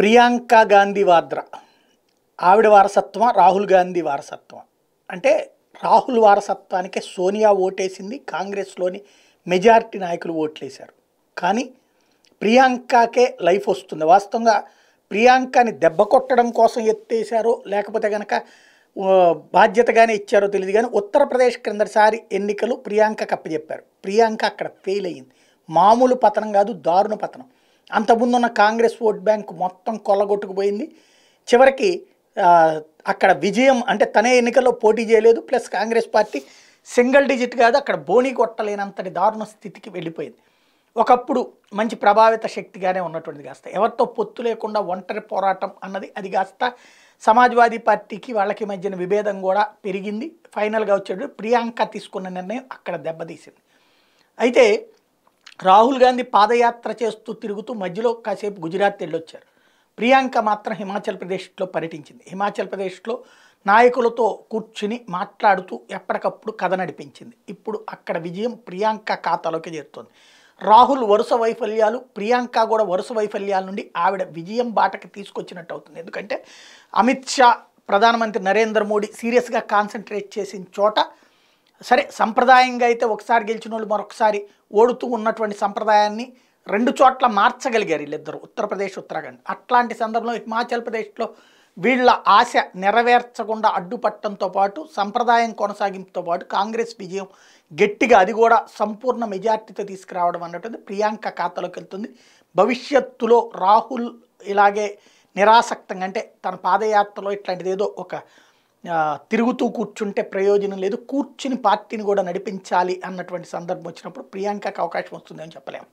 ప్రియాంక గాంధీ వాద్రా ఆవిడ వారసత్వం రాహుల్ గాంధీ వారసత్వం అంటే రాహుల్ వారసత్వానికే సోనియా ఓటేసింది కాంగ్రెస్లోని మెజారిటీ నాయకులు ఓట్లేశారు కానీ ప్రియాంకకే లైఫ్ వస్తుంది వాస్తవంగా ప్రియాంకని దెబ్బ కొట్టడం కోసం ఎత్తేసారో లేకపోతే కనుక బాధ్యతగానే ఇచ్చారో తెలియదు కానీ ఉత్తరప్రదేశ్ క్రిందసారి ఎన్నికలు ప్రియాంక కప్పచెప్పారు ప్రియాంక అక్కడ ఫెయిల్ అయ్యింది మామూలు పతనం కాదు దారుణ పతనం అంతకుముందున్న కాంగ్రెస్ ఓట్ బ్యాంక్ మొత్తం కొల్లగొట్టుకుపోయింది చివరికి అక్కడ విజయం అంటే తనే ఎన్నికల్లో పోటీ చేయలేదు plus Congress party single digit కాదు అక్కడ బోణి కొట్టలేనంతటి దారుణ స్థితికి వెళ్ళిపోయింది ఒకప్పుడు మంచి ప్రభావిత శక్తిగానే ఉన్నటువంటిది కాస్త ఎవరితో పొత్తు లేకుండా ఒంటరి పోరాటం అన్నది అది కాస్త సమాజ్వాదీ పార్టీకి వాళ్ళకి మధ్యన విభేదం కూడా పెరిగింది ఫైనల్గా వచ్చాడు ప్రియాంక తీసుకున్న నిర్ణయం అక్కడ దెబ్బతీసింది అయితే రాహుల్ గాంధీ పాదయాత్ర చేస్తూ తిరుగుతూ మధ్యలో కాసేపు గుజరాత్ వెళ్ళొచ్చారు ప్రియాంక మాత్రం హిమాచల్ ప్రదేశ్లో పర్యటించింది హిమాచల్ ప్రదేశ్లో నాయకులతో కూర్చుని మాట్లాడుతూ ఎప్పటికప్పుడు కథ నడిపించింది ఇప్పుడు అక్కడ విజయం ప్రియాంక ఖాతాలోకి చేరుతోంది రాహుల్ వరుస వైఫల్యాలు ప్రియాంక కూడా వరుస వైఫల్యాల నుండి ఆవిడ విజయం బాటకి తీసుకొచ్చినట్టు అవుతుంది ఎందుకంటే అమిత్ షా ప్రధానమంత్రి నరేంద్ర మోడీ సీరియస్గా కాన్సన్ట్రేట్ చేసిన చోట సరే సంప్రదాయంగా అయితే ఒకసారి గెలిచిన వాళ్ళు మరొకసారి ఓడుతూ ఉన్నటువంటి సంప్రదాయాన్ని రెండు చోట్ల మార్చగలిగారు వీళ్ళిద్దరు ఉత్తరప్రదేశ్ ఉత్తరాఖండ్ అట్లాంటి సందర్భంలో హిమాచల్ ప్రదేశ్లో వీళ్ళ ఆశ నెరవేర్చకుండా అడ్డుపట్టడంతో పాటు సంప్రదాయం కొనసాగింపుతో పాటు కాంగ్రెస్ విజయం గట్టిగా అది కూడా సంపూర్ణ మెజార్టీతో తీసుకురావడం అన్నటువంటిది ప్రియాంక ఖాతాలోకి వెళ్తుంది భవిష్యత్తులో రాహుల్ ఇలాగే నిరాసక్తంగా అంటే తన పాదయాత్రలో ఇట్లాంటిది ఏదో ఒక తిరుగుతూ కూర్చుంటే ప్రయోజనం లేదు కూర్చుని పార్టీని కూడా నడిపించాలి అన్నటువంటి సందర్భం వచ్చినప్పుడు ప్రియాంకకు అవకాశం వస్తుందని చెప్పలేము